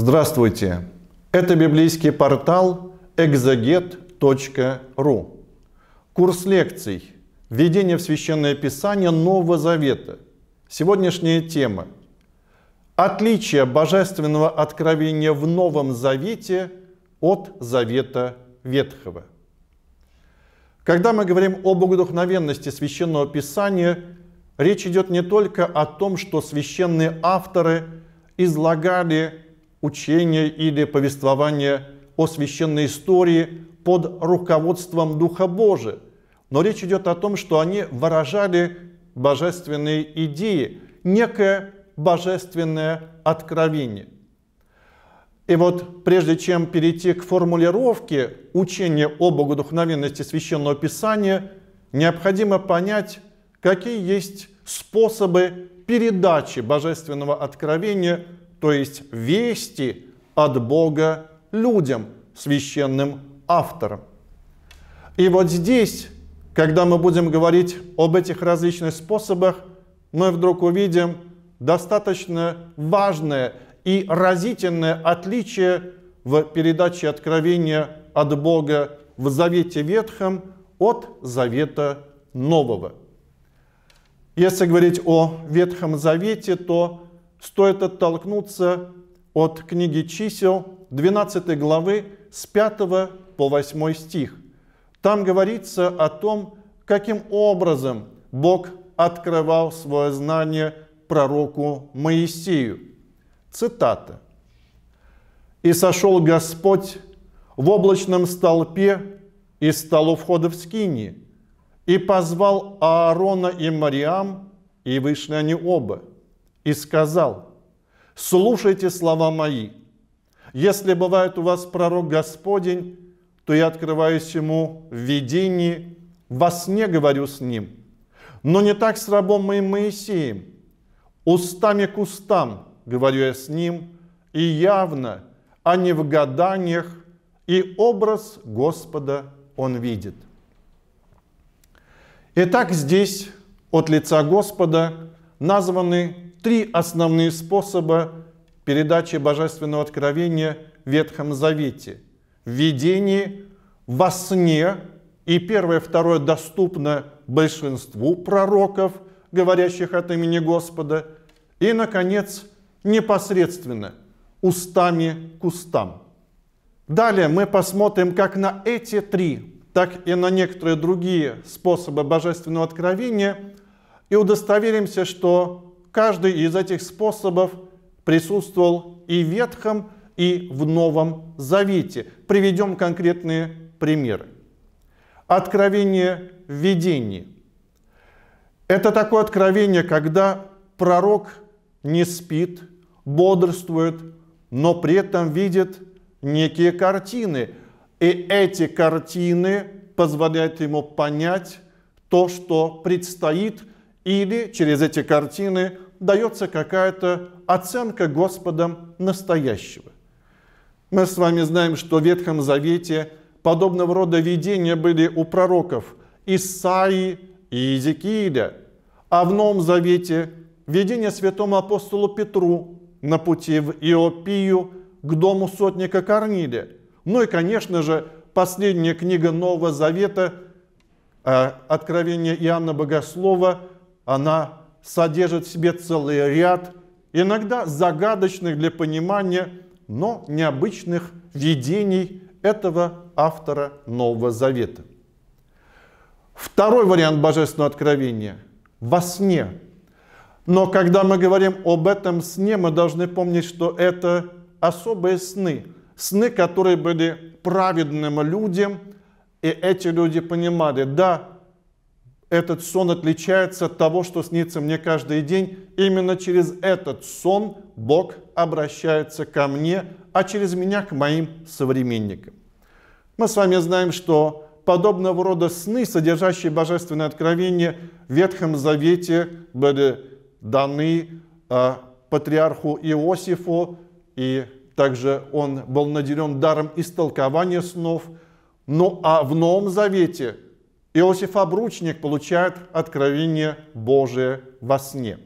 Здравствуйте! Это библейский портал exeget.ru. Курс лекций «Введение в Священное Писание Нового Завета». Сегодняшняя тема «Отличие божественного откровения в Новом Завете от Завета Ветхого». Когда мы говорим об богодухновенности Священного Писания, речь идет не только о том, что священные авторы излагали учение или повествование о священной истории под руководством Духа Божия. Но речь идет о том, что они выражали божественные идеи, некое божественное откровение. И вот прежде чем перейти к формулировке учения о богодухновенности Священного Писания, необходимо понять, какие есть способы передачи божественного откровения то есть вести от Бога людям, священным авторам. И вот здесь, когда мы будем говорить об этих различных способах, мы вдруг увидим достаточно важное и разительное отличие в передаче откровения от Бога в Завете Ветхом от Завета Нового. Если говорить о Ветхом Завете, то стоит оттолкнуться от книги чисел 12 главы с 5 по 8 стих. Там говорится о том, каким образом Бог открывал свое знание пророку Моисею. Цитата. «И сошел Господь в облачном столпе из стал у входа в скини, и позвал Аарона и Мариам, и вышли они оба и сказал, слушайте слова мои. Если бывает у вас пророк Господень, то я открываюсь ему в видении, во сне говорю с ним. Но не так с рабом моим Моисеем. Устами к устам говорю я с ним, и явно, а не в гаданиях, и образ Господа он видит. Итак, здесь от лица Господа названы три основные способа передачи божественного откровения в Ветхом Завете. В видении, во сне, и первое, второе доступно большинству пророков, говорящих от имени Господа, и, наконец, непосредственно, устами к устам. Далее мы посмотрим как на эти три, так и на некоторые другие способы божественного откровения и удостоверимся, что каждый из этих способов присутствовал и в Ветхом, и в Новом Завете. Приведем конкретные примеры. Откровение в видении. Это такое откровение, когда пророк не спит, бодрствует, но при этом видит некие картины. И эти картины позволяют ему понять то, что предстоит – или через эти картины дается какая-то оценка Господом настоящего. Мы с вами знаем, что в Ветхом Завете подобного рода видения были у пророков Исаии и Иезекииля, а в Новом Завете видение святому апостолу Петру на пути в Иопию к дому сотника Корнилия. Ну и, конечно же, последняя книга Нового Завета, э, Откровение Иоанна Богослова – она содержит в себе целый ряд иногда загадочных для понимания, но необычных видений этого автора Нового Завета. Второй вариант божественного откровения – во сне. Но когда мы говорим об этом сне, мы должны помнить, что это особые сны, сны, которые были праведным людям, и эти люди понимали, да, этот сон отличается от того, что снится мне каждый день. Именно через этот сон Бог обращается ко мне, а через меня к моим современникам. Мы с вами знаем, что подобного рода сны, содержащие божественное откровение, в Ветхом Завете были даны а, патриарху Иосифу, и также он был наделен даром истолкования снов. Ну а в Новом Завете – Иосиф Обручник получает откровение Божие во сне.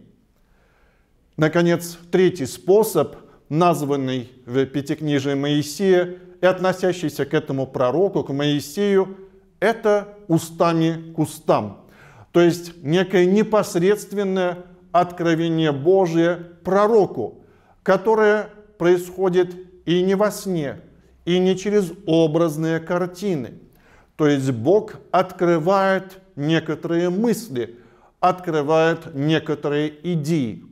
Наконец, третий способ, названный в Пятикнижии Моисея и относящийся к этому пророку, к Моисею, это устами к устам, то есть некое непосредственное откровение Божие пророку, которое происходит и не во сне, и не через образные картины – то есть Бог открывает некоторые мысли, открывает некоторые идеи.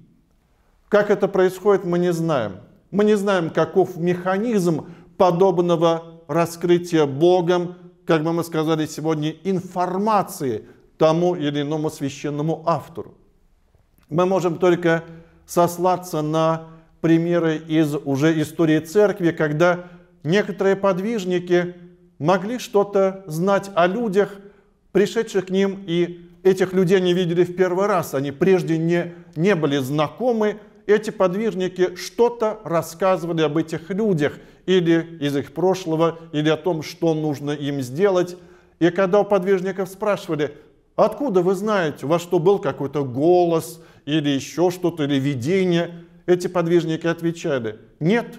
Как это происходит, мы не знаем. Мы не знаем, каков механизм подобного раскрытия Богом, как бы мы сказали сегодня, информации тому или иному священному автору. Мы можем только сослаться на примеры из уже истории церкви, когда некоторые подвижники могли что-то знать о людях, пришедших к ним, и этих людей не видели в первый раз, они прежде не, не были знакомы, эти подвижники что-то рассказывали об этих людях или из их прошлого, или о том, что нужно им сделать. И когда у подвижников спрашивали, откуда вы знаете, у вас что был какой-то голос или еще что-то, или видение, эти подвижники отвечали, нет,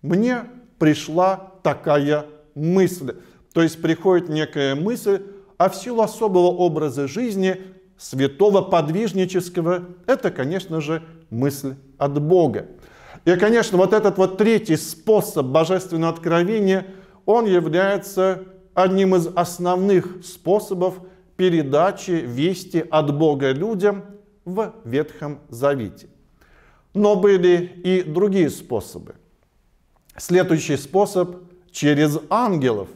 мне пришла такая мысль. То есть приходит некая мысль, а в силу особого образа жизни, святого подвижнического, это, конечно же, мысль от Бога. И, конечно, вот этот вот третий способ божественного откровения, он является одним из основных способов передачи вести от Бога людям в Ветхом Завете. Но были и другие способы. Следующий способ через ангелов.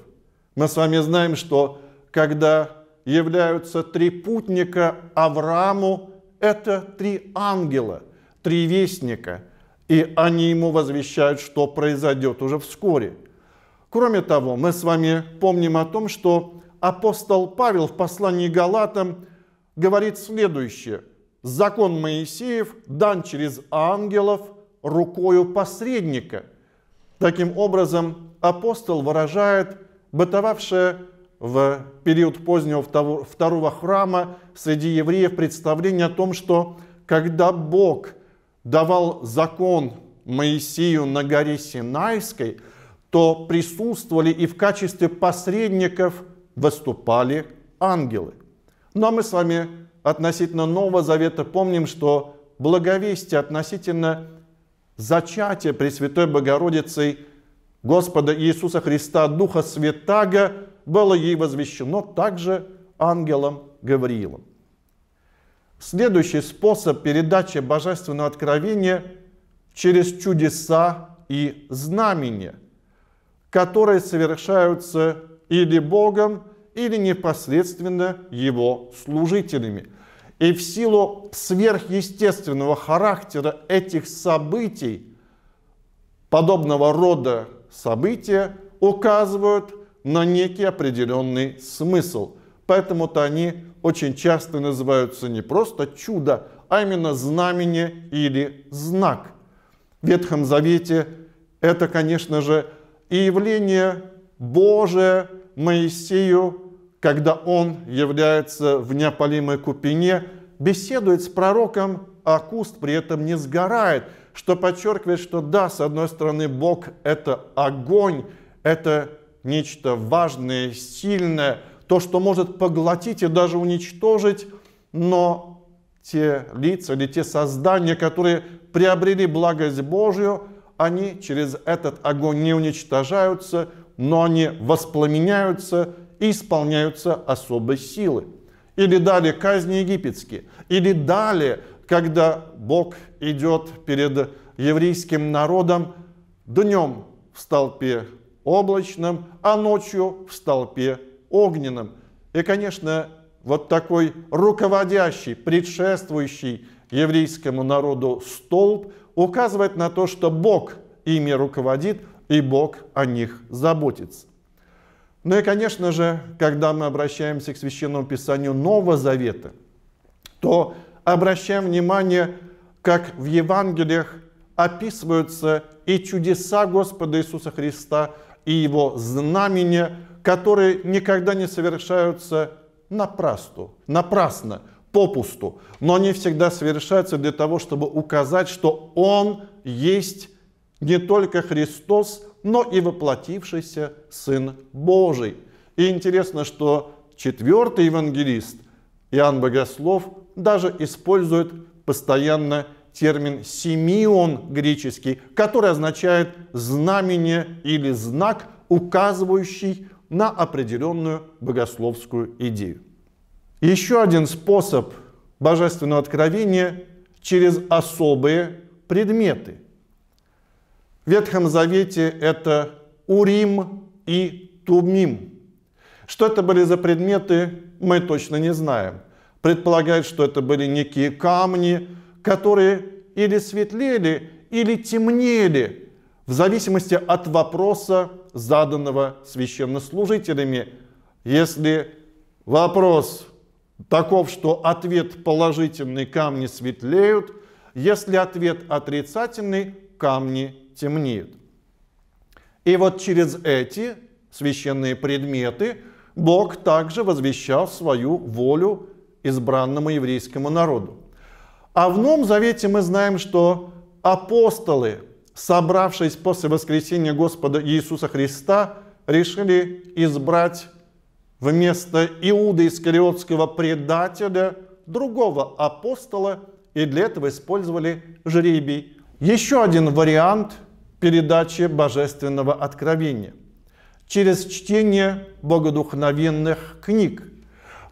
Мы с вами знаем, что когда являются три путника Аврааму, это три ангела, три вестника, и они ему возвещают, что произойдет уже вскоре. Кроме того, мы с вами помним о том, что апостол Павел в послании Галатам говорит следующее. Закон Моисеев дан через ангелов рукою посредника – Таким образом, апостол выражает бытовавшее в период позднего второго храма среди евреев представление о том, что когда Бог давал закон Моисею на горе Синайской, то присутствовали и в качестве посредников выступали ангелы. Но мы с вами относительно Нового Завета помним, что благовестие относительно зачатие Пресвятой Богородицей Господа Иисуса Христа Духа Святаго было ей возвещено также ангелом Гавриилом. Следующий способ передачи божественного откровения через чудеса и знамения, которые совершаются или Богом, или непосредственно Его служителями – и в силу сверхъестественного характера этих событий, подобного рода события указывают на некий определенный смысл. Поэтому-то они очень часто называются не просто чудо, а именно знамение или знак. В Ветхом Завете это, конечно же, и явление Божие Моисею когда он является в неопалимой купине, беседует с пророком, а куст при этом не сгорает, что подчеркивает, что да, с одной стороны, Бог – это огонь, это нечто важное, сильное, то, что может поглотить и даже уничтожить, но те лица или те создания, которые приобрели благость Божью, они через этот огонь не уничтожаются, но они воспламеняются – исполняются особой силы. Или дали казни египетские, или дали, когда Бог идет перед еврейским народом, днем в столпе облачном, а ночью в столпе огненном. И, конечно, вот такой руководящий, предшествующий еврейскому народу столб указывает на то, что Бог ими руководит и Бог о них заботится. Ну и, конечно же, когда мы обращаемся к Священному Писанию Нового Завета, то обращаем внимание, как в Евангелиях описываются и чудеса Господа Иисуса Христа, и Его знамения, которые никогда не совершаются напрасно, напрасно, попусту, но они всегда совершаются для того, чтобы указать, что Он есть не только Христос, но и воплотившийся Сын Божий. И интересно, что четвертый евангелист Иоанн Богослов даже использует постоянно термин «симион» греческий, который означает «знамение» или «знак», указывающий на определенную богословскую идею. Еще один способ божественного откровения через особые предметы. Ветхом Завете это Урим и Тумим. Что это были за предметы, мы точно не знаем. Предполагают, что это были некие камни, которые или светлели, или темнели, в зависимости от вопроса, заданного священнослужителями. Если вопрос таков, что ответ положительный, камни светлеют, если ответ отрицательный, камни темнеют. И вот через эти священные предметы Бог также возвещал свою волю избранному еврейскому народу. А в Новом Завете мы знаем, что апостолы, собравшись после воскресения Господа Иисуса Христа, решили избрать вместо Иуда Искариотского предателя другого апостола и для этого использовали жребий. Еще один вариант передачи божественного откровения через чтение богодухновенных книг.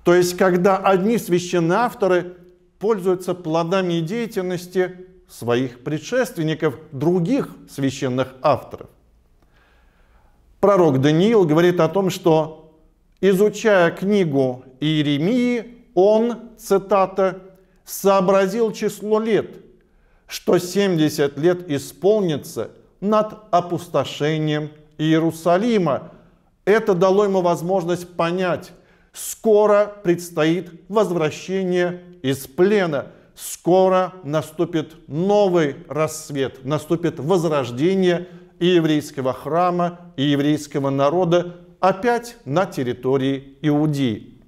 То есть, когда одни священные авторы пользуются плодами деятельности своих предшественников, других священных авторов. Пророк Даниил говорит о том, что изучая книгу Иеремии, он, цитата, сообразил число лет, что 70 лет исполнится над опустошением Иерусалима. Это дало ему возможность понять, скоро предстоит возвращение из плена, скоро наступит новый рассвет, наступит возрождение и еврейского храма, и еврейского народа опять на территории Иудеи.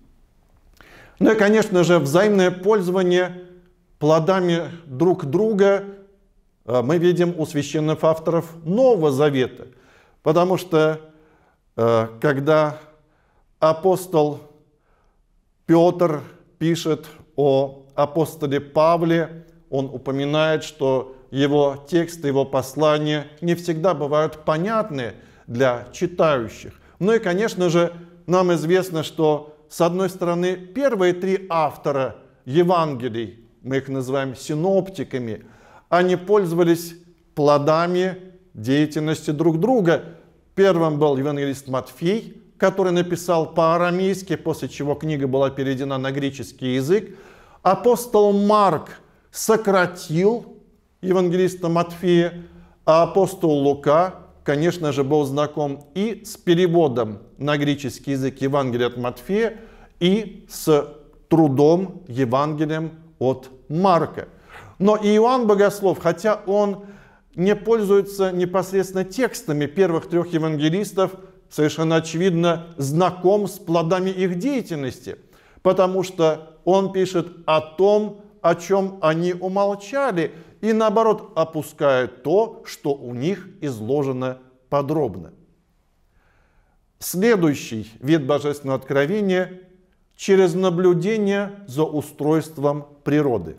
Ну и, конечно же, взаимное пользование плодами друг друга э, мы видим у священных авторов Нового Завета. Потому что э, когда апостол Петр пишет о апостоле Павле, он упоминает, что его тексты, его послания не всегда бывают понятны для читающих. Ну и, конечно же, нам известно, что, с одной стороны, первые три автора Евангелий мы их называем синоптиками, они пользовались плодами деятельности друг друга. Первым был евангелист Матфей, который написал по-арамейски, после чего книга была переведена на греческий язык. Апостол Марк сократил евангелиста Матфея, а апостол Лука, конечно же, был знаком и с переводом на греческий язык Евангелия от Матфея, и с трудом Евангелием от Марка. Но Иоанн Богослов, хотя он не пользуется непосредственно текстами первых трех евангелистов, совершенно очевидно знаком с плодами их деятельности, потому что он пишет о том, о чем они умолчали, и наоборот опускает то, что у них изложено подробно. Следующий вид божественного откровения через наблюдение за устройством природы.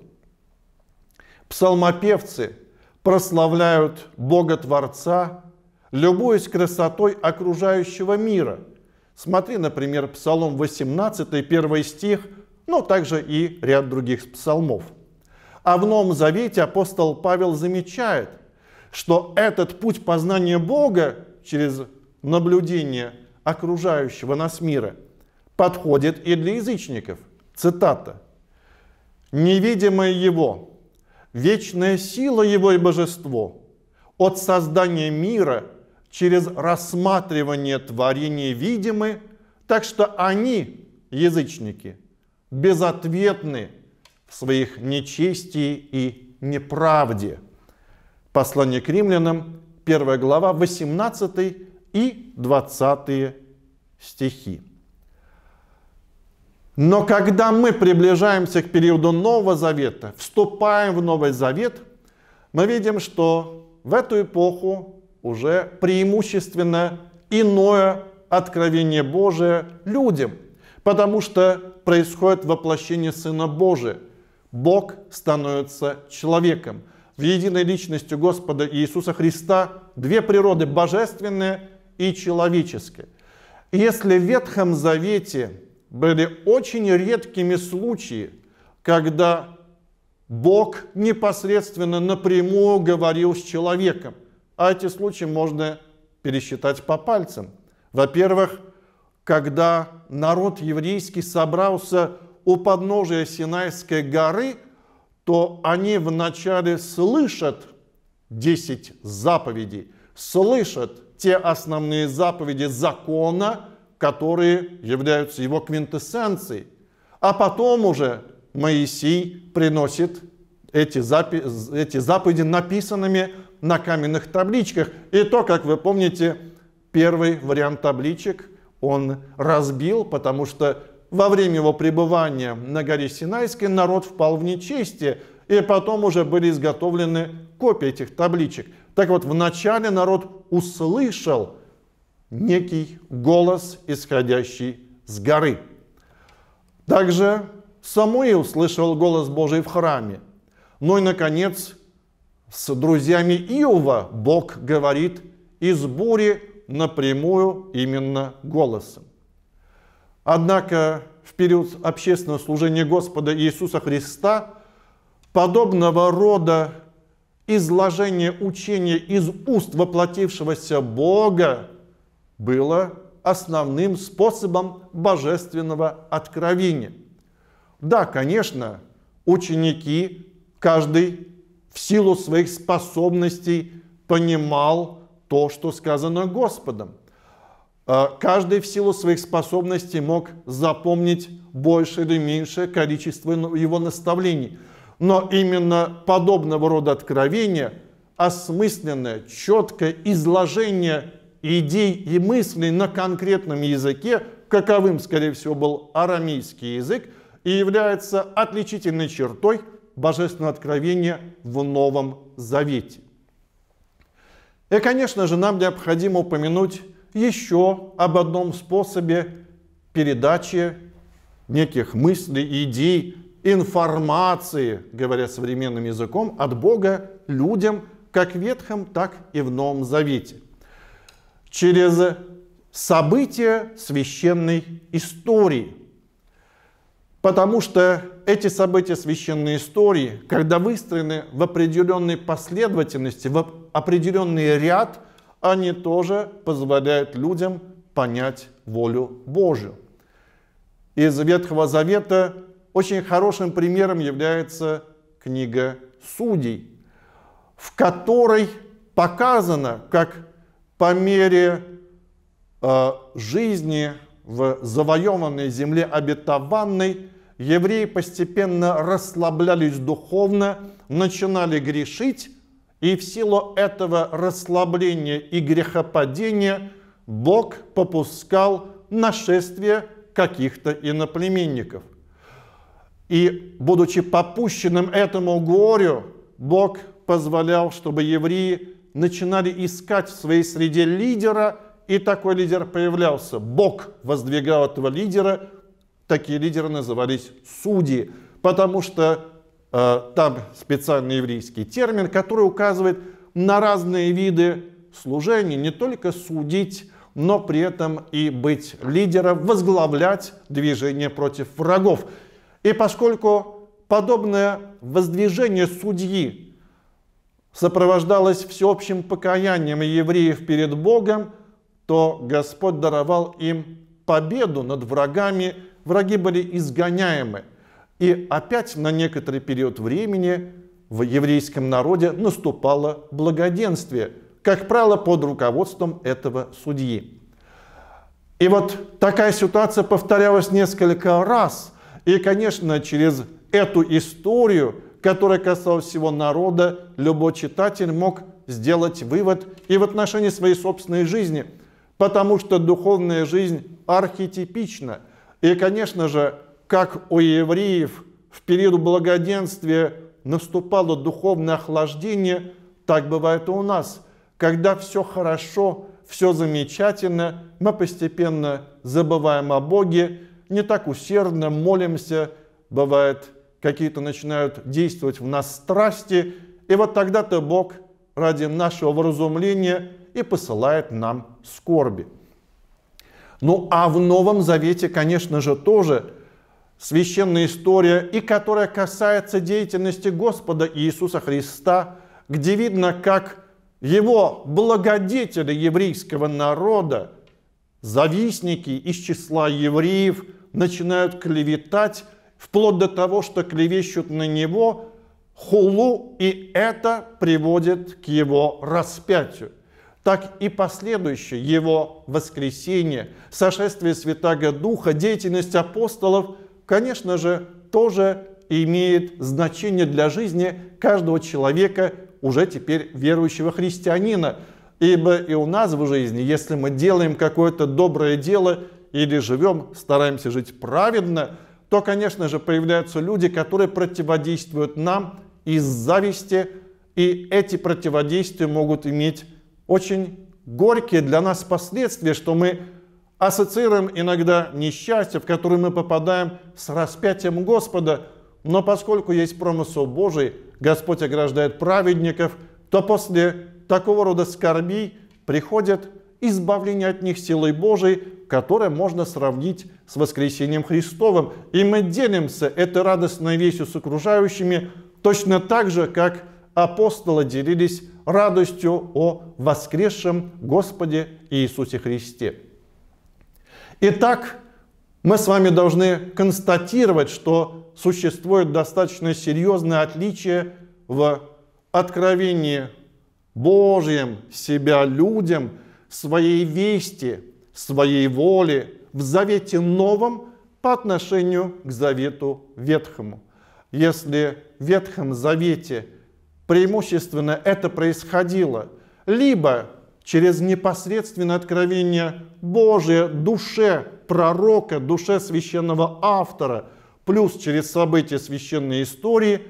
Псалмопевцы прославляют Бога Творца, любуясь красотой окружающего мира. Смотри, например, Псалом 18, первый стих, но ну, также и ряд других псалмов. А в Новом Завете апостол Павел замечает, что этот путь познания Бога через наблюдение окружающего нас мира – подходит и для язычников. Цитата. «Невидимое его, вечная сила его и божество от создания мира через рассматривание творения видимы, так что они, язычники, безответны в своих нечестии и неправде». Послание к римлянам, 1 глава, 18 и 20 стихи. Но когда мы приближаемся к периоду Нового Завета, вступаем в Новый Завет, мы видим, что в эту эпоху уже преимущественно иное откровение Божие людям, потому что происходит воплощение Сына Божия. Бог становится человеком. В единой личности Господа Иисуса Христа две природы – божественная и человеческая. Если в Ветхом Завете – были очень редкими случаи, когда Бог непосредственно напрямую говорил с человеком. А эти случаи можно пересчитать по пальцам. Во-первых, когда народ еврейский собрался у подножия Синайской горы, то они вначале слышат 10 заповедей, слышат те основные заповеди закона, которые являются его квинтэссенцией. А потом уже Моисей приносит эти, запи эти заповеди написанными на каменных табличках. И то, как вы помните, первый вариант табличек он разбил, потому что во время его пребывания на горе Синайской народ впал в нечестие, и потом уже были изготовлены копии этих табличек. Так вот, вначале народ услышал некий голос, исходящий с горы. Также Самуил слышал голос Божий в храме. Ну и, наконец, с друзьями Иова Бог говорит из бури напрямую именно голосом. Однако в период общественного служения Господа Иисуса Христа подобного рода изложение учения из уст воплотившегося Бога было основным способом божественного откровения. Да, конечно, ученики, каждый в силу своих способностей понимал то, что сказано Господом. Э, каждый в силу своих способностей мог запомнить больше или меньшее количество ну, его наставлений. Но именно подобного рода откровения, осмысленное, четкое изложение идей и мыслей на конкретном языке, каковым, скорее всего, был арамейский язык, и является отличительной чертой Божественного Откровения в Новом Завете. И, конечно же, нам необходимо упомянуть еще об одном способе передачи неких мыслей, идей, информации, говоря современным языком, от Бога людям, как в Ветхом, так и в Новом Завете через события священной истории. Потому что эти события священной истории, когда выстроены в определенной последовательности, в определенный ряд, они тоже позволяют людям понять волю Божию. Из Ветхого Завета очень хорошим примером является книга Судей, в которой показано, как по мере э, жизни в завоеванной земле обетованной, евреи постепенно расслаблялись духовно, начинали грешить, и в силу этого расслабления и грехопадения Бог попускал нашествие каких-то иноплеменников. И, будучи попущенным этому горю, Бог позволял, чтобы евреи начинали искать в своей среде лидера, и такой лидер появлялся. Бог воздвигал этого лидера, такие лидеры назывались судьи, потому что э, там специальный еврейский термин, который указывает на разные виды служения, не только судить, но при этом и быть лидером, возглавлять движение против врагов. И поскольку подобное воздвижение судьи сопровождалось всеобщим покаянием евреев перед Богом, то Господь даровал им победу над врагами. Враги были изгоняемы. И опять на некоторый период времени в еврейском народе наступало благоденствие, как правило, под руководством этого судьи. И вот такая ситуация повторялась несколько раз. И, конечно, через эту историю которое касалось всего народа, любой читатель мог сделать вывод и в отношении своей собственной жизни, потому что духовная жизнь архетипична. И, конечно же, как у евреев в период благоденствия наступало духовное охлаждение, так бывает и у нас. Когда все хорошо, все замечательно, мы постепенно забываем о Боге, не так усердно молимся, бывает какие-то начинают действовать в нас страсти, и вот тогда-то Бог ради нашего вразумления и посылает нам скорби. Ну а в Новом Завете, конечно же, тоже священная история, и которая касается деятельности Господа Иисуса Христа, где видно, как его благодетели еврейского народа, завистники из числа евреев, начинают клеветать вплоть до того, что клевещут на него хулу, и это приводит к его распятию. Так и последующее его воскресение, сошествие Святаго Духа, деятельность апостолов, конечно же, тоже имеет значение для жизни каждого человека, уже теперь верующего христианина. Ибо и у нас в жизни, если мы делаем какое-то доброе дело или живем, стараемся жить праведно – то, конечно же, появляются люди, которые противодействуют нам из зависти, и эти противодействия могут иметь очень горькие для нас последствия, что мы ассоциируем иногда несчастье, в которое мы попадаем с распятием Господа, но поскольку есть промысел Божий, Господь ограждает праведников, то после такого рода скорбей приходит избавление от них силой Божией, которое можно сравнить с воскресением Христовым. И мы делимся этой радостной вестью с окружающими точно так же, как апостолы делились радостью о воскресшем Господе Иисусе Христе. Итак, мы с вами должны констатировать, что существует достаточно серьезное отличие в откровении Божьем себя людям, своей вести – своей воли в Завете Новом по отношению к Завету Ветхому. Если в Ветхом Завете преимущественно это происходило либо через непосредственное откровение Божие душе пророка, душе священного автора, плюс через события священной истории,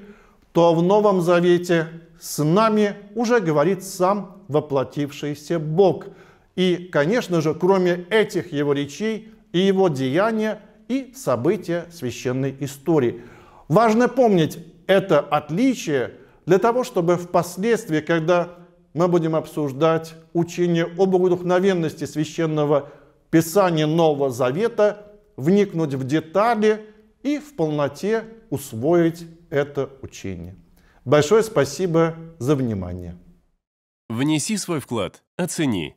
то в Новом Завете с нами уже говорит сам воплотившийся Бог – и, конечно же, кроме этих его речей и его деяния, и события священной истории. Важно помнить это отличие для того, чтобы впоследствии, когда мы будем обсуждать учение об вдохновенности священного Писания Нового Завета, вникнуть в детали и в полноте усвоить это учение. Большое спасибо за внимание. Внеси свой вклад, оцени